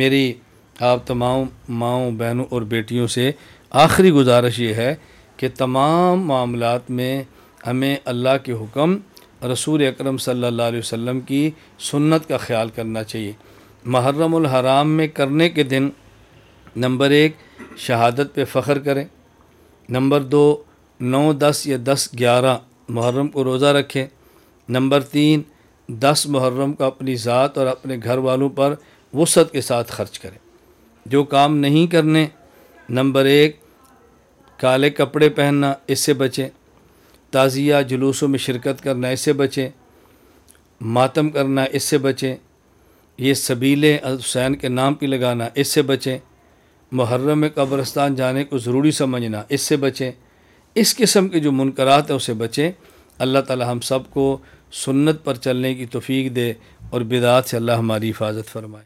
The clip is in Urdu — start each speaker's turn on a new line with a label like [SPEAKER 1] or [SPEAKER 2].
[SPEAKER 1] میری آپ تمام ماؤں بہنوں اور بیٹیوں سے آخری گزارش یہ ہے کہ تمام معاملات میں ہمیں اللہ کے حکم رسول اکرم صلی اللہ علیہ وسلم کی سنت کا خیال کرنا چاہیے محرم الحرام میں کرنے کے دن نمبر ایک شہادت پہ فخر کریں نمبر دو نو دس یا دس گیارہ محرم کو روزہ رکھیں نمبر تین دس محرم کو اپنی ذات اور اپنے گھر والوں پر وسعت کے ساتھ خرچ کریں جو کام نہیں کرنے نمبر ایک کالے کپڑے پہننا اس سے بچیں تعزیہ جلوسوں میں شرکت کرنا اس سے بچیں ماتم کرنا اس سے بچیں یہ سبیلے حسین کے نام کی لگانا اس سے بچیں محرم میں قبرستان جانے کو ضروری سمجھنا اس سے بچیں اس قسم کے جو منکرات ہیں اسے بچیں اللہ تعالی ہم سب کو سنت پر چلنے کی توفیق دے اور بدعات سے اللہ ہماری حفاظت فرمائے